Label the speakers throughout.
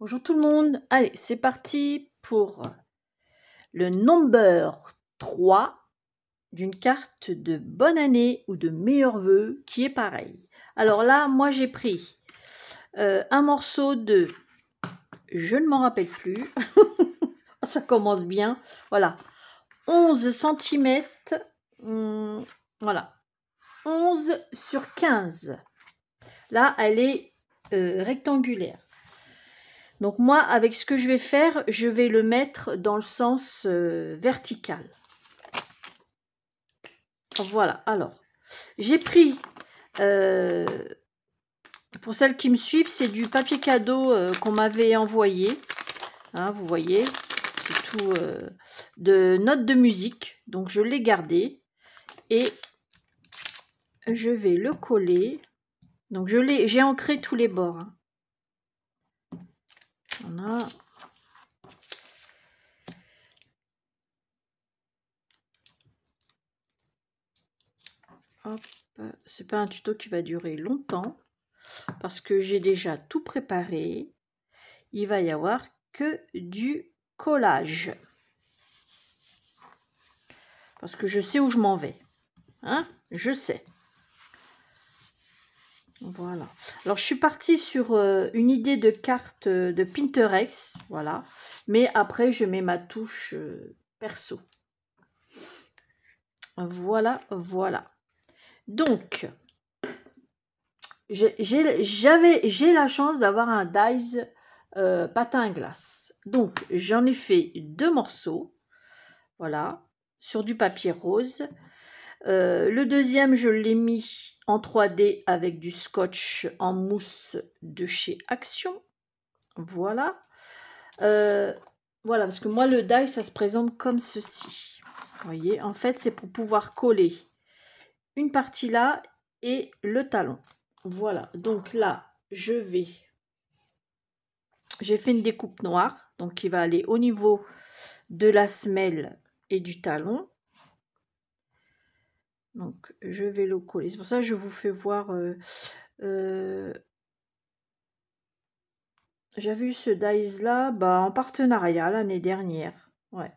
Speaker 1: Bonjour tout le monde. Allez, c'est parti pour le number 3 d'une carte de bonne année ou de meilleurs vœux qui est pareil. Alors là, moi j'ai pris euh, un morceau de je ne m'en rappelle plus. Ça commence bien. Voilà. 11 cm. Hmm, voilà. 11 sur 15. Là, elle est euh, rectangulaire. Donc moi, avec ce que je vais faire, je vais le mettre dans le sens euh, vertical. Voilà, alors, j'ai pris, euh, pour celles qui me suivent, c'est du papier cadeau euh, qu'on m'avait envoyé. Hein, vous voyez, c'est tout de notes de musique. Donc je l'ai gardé et je vais le coller. Donc je l'ai, j'ai ancré tous les bords. Hein c'est pas un tuto qui va durer longtemps parce que j'ai déjà tout préparé. Il va y avoir que du collage. Parce que je sais où je m'en vais. Hein Je sais. Voilà. Alors, je suis partie sur euh, une idée de carte euh, de Pinterest. Voilà. Mais après, je mets ma touche euh, perso. Voilà, voilà. Donc, j'ai la chance d'avoir un dice patin glace. Donc, j'en ai fait deux morceaux. Voilà. Sur du papier rose. Euh, le deuxième, je l'ai mis en 3D avec du scotch en mousse de chez Action. Voilà. Euh, voilà, parce que moi, le die, ça se présente comme ceci. Vous voyez, en fait, c'est pour pouvoir coller une partie là et le talon. Voilà, donc là, je vais... J'ai fait une découpe noire, donc il va aller au niveau de la semelle et du talon. Donc, je vais le coller. C'est pour ça que je vous fais voir... J'ai euh, vu euh, J'avais eu ce dice là bah, en partenariat l'année dernière. Ouais.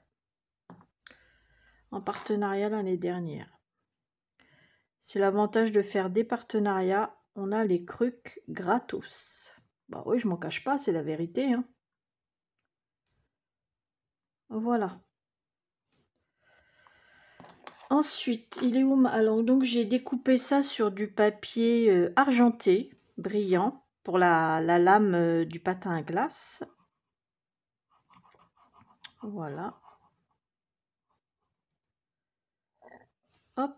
Speaker 1: En partenariat l'année dernière. C'est l'avantage de faire des partenariats. On a les crucs gratos. Bah oui, je m'en cache pas, c'est la vérité. Hein. Voilà. Ensuite, il est où ma langue Donc j'ai découpé ça sur du papier euh, argenté, brillant, pour la, lame euh, du patin à glace. Voilà. Hop.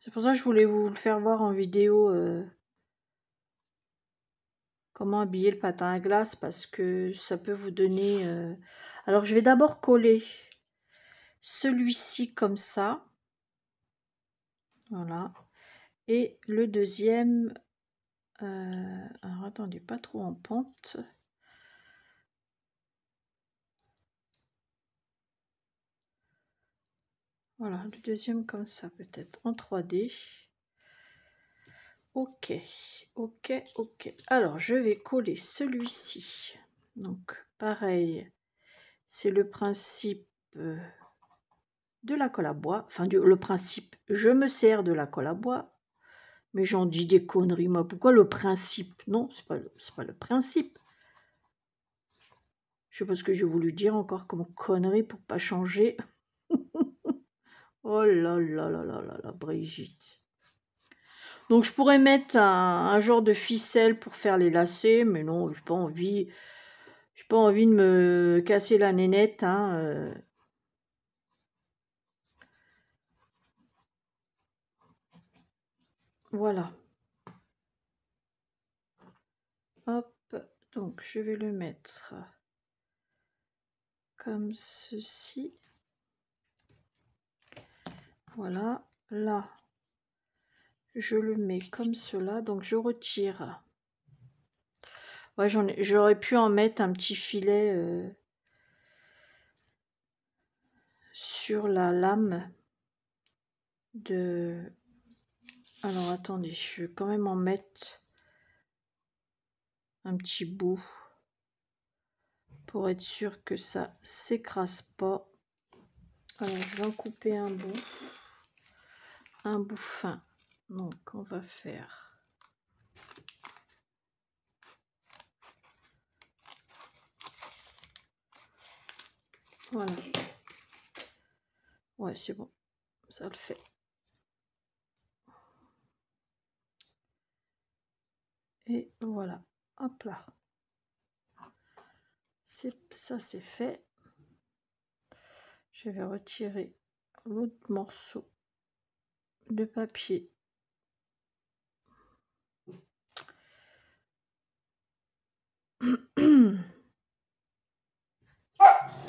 Speaker 1: C'est pour ça que je voulais vous le faire voir en vidéo euh, comment habiller le patin à glace parce que ça peut vous donner... Euh, alors je vais d'abord coller celui-ci comme ça. Voilà. Et le deuxième... Euh, alors attendez, pas trop en pente. Voilà, le deuxième comme ça peut-être en 3D. Ok, ok, ok. Alors, je vais coller celui-ci. Donc, pareil, c'est le principe euh, de la colle à bois. Enfin, du, le principe, je me sers de la colle à bois. Mais j'en dis des conneries, moi. Pourquoi le principe Non, c'est pas, pas le principe. Je sais pas ce que j'ai voulu dire encore comme connerie pour pas changer. oh là là là là là là, Brigitte. Donc je pourrais mettre un, genre de ficelle pour faire les lacets, mais non, j'ai pas envie. J'ai pas envie de me casser la nénette. Hein, euh. Voilà. Hop, donc je vais le mettre comme ceci. Voilà, là, je le mets comme cela donc je retire ouais j'aurais pu en mettre un petit filet euh, sur la lame de alors attendez je vais quand même en mettre un petit bout pour être sûr que ça s'écrase pas alors je vais en couper un bout un bout fin donc, on va faire Voilà. Ouais, c'est bon. Ça le fait. Et voilà. Hop là. Ça, c'est fait. Je vais retirer l'autre morceau de papier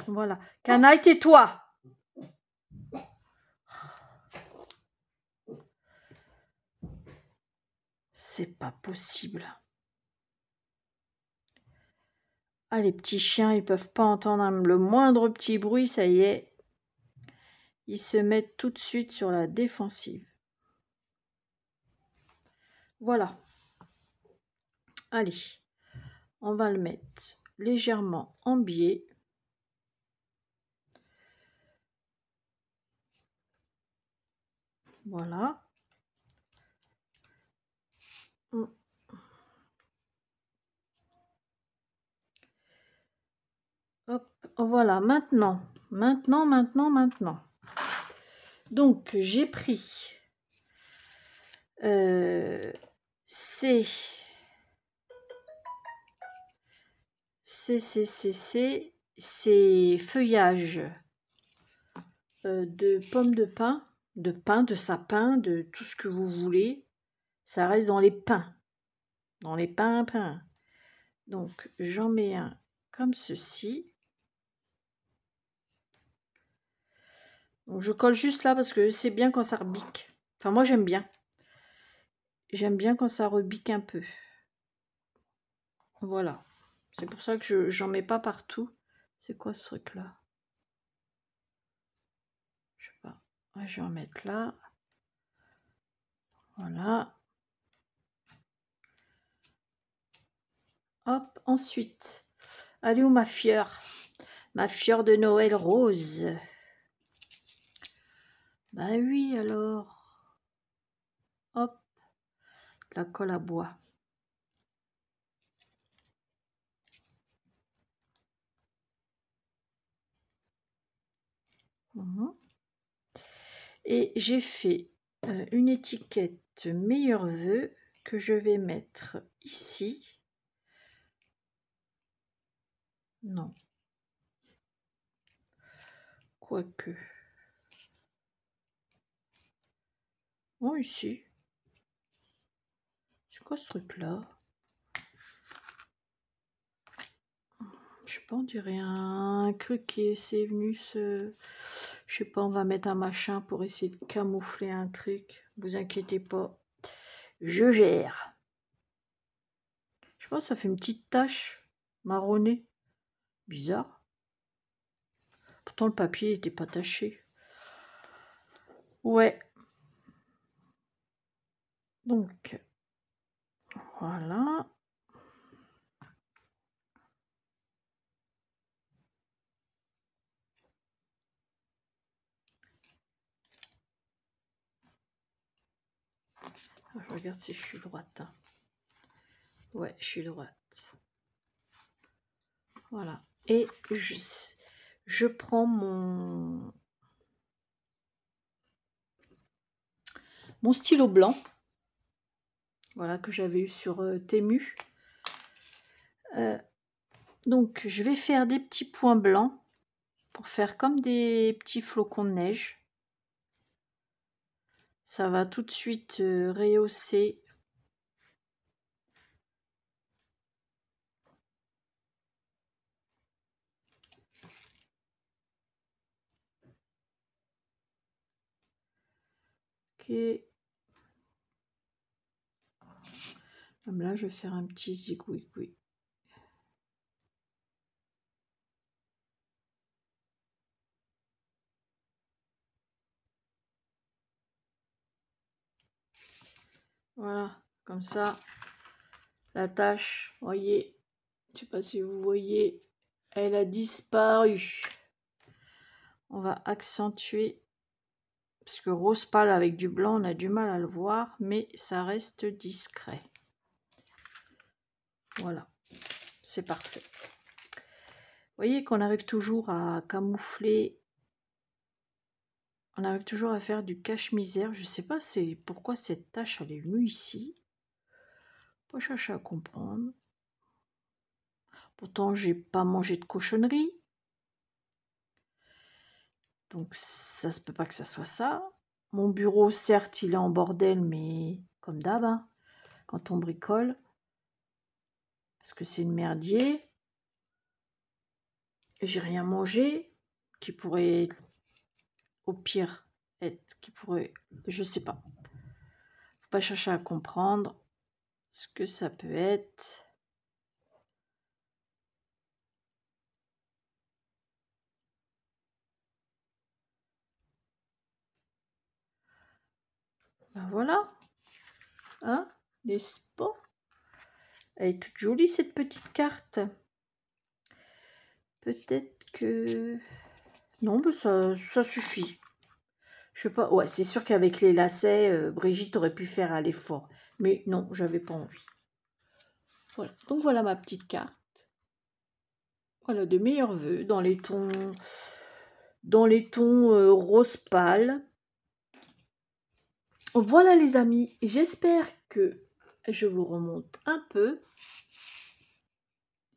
Speaker 1: voilà. Canaille, tais-toi. C'est pas possible. Ah, les petits chiens, ils peuvent pas entendre le moindre petit bruit, ça y est. Ils se mettent tout de suite sur la défensive. Voilà. Allez on va le mettre légèrement en biais. Voilà. Hop, voilà, maintenant, maintenant, maintenant, maintenant. Donc, j'ai pris euh, c'est CCCC, c'est feuillage euh, de pommes de pin, de pin, de sapin, de tout ce que vous voulez. Ça reste dans les pins, dans les pins, pins. Donc j'en mets un comme ceci. je colle juste là parce que c'est bien quand ça rebique. Enfin moi j'aime bien. J'aime bien quand ça rebique un peu. Voilà. C'est pour ça que je j'en mets pas partout. C'est quoi ce truc-là Je sais pas. je vais en mettre là. Voilà. Hop, ensuite. Allez où ma fière Ma fière de Noël rose. Ben oui, alors. Hop. La colle à bois. Et j'ai fait euh, une étiquette meilleur vœu que je vais mettre ici. Non. Quoique. Bon, oh, ici. C'est quoi ce truc-là Je sais pas, on dirait un cru qui s'est venu se... Ce je sais pas, on va mettre un machin pour essayer de camoufler un truc. Vous inquiétez pas. Je gère. Je pense que ça fait une petite tache marronnée. Bizarre. Pourtant, le papier n'était pas taché. Ouais. Donc, voilà. Je regarde si je suis droite. Hein. Ouais, je suis droite. Voilà. Et je, je prends mon, mon stylo blanc. Voilà, que j'avais eu sur euh, Temu. Euh, donc, je vais faire des petits points blancs pour faire comme des petits flocons de neige. Ça va tout de suite euh, rehausser Ok. là, je vais faire un petit zigouigoui. Voilà, comme ça, la tâche, voyez, je sais pas si vous voyez, elle a disparu. On va accentuer, parce que rose pâle avec du blanc, on a du mal à le voir, mais ça reste discret. Voilà, c'est parfait. Vous voyez qu'on arrive toujours à camoufler on arrive toujours à faire du cache-misère. Je sais pas c'est pourquoi cette tâche elle est venue ici. Pas chercher à comprendre. Pourtant, j'ai pas mangé de cochonnerie. Donc ça se peut pas que ça soit ça. Mon bureau, certes, il est en bordel, mais comme d'hab, hein, quand on bricole. Parce que c'est une merdier. J'ai rien mangé qui pourrait être au pire être qui pourrait, je sais pas. Faut pas chercher à comprendre ce que ça peut être. Ben voilà. Hein N'est-ce pas Elle est toute jolie cette petite carte. Peut-être que... Non, bah, ça, ça suffit. Je sais pas. Ouais, c'est sûr qu'avec les lacets, euh, Brigitte aurait pu faire à l'effort. Mais non, j'avais pas envie. Voilà. Donc voilà ma petite carte. Voilà, de meilleurs voeux dans les tons dans les tons euh, rose pâle. Voilà les amis, j'espère que je vous remonte un peu.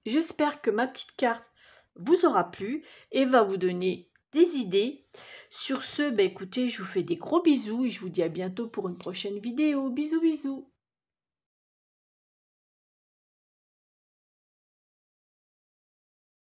Speaker 1: J'espère que ma petite carte vous aura plu et va vous donner des idées. Sur ce, bah écoutez, je vous fais des gros bisous et je vous dis à bientôt pour une prochaine vidéo. Bisous bisous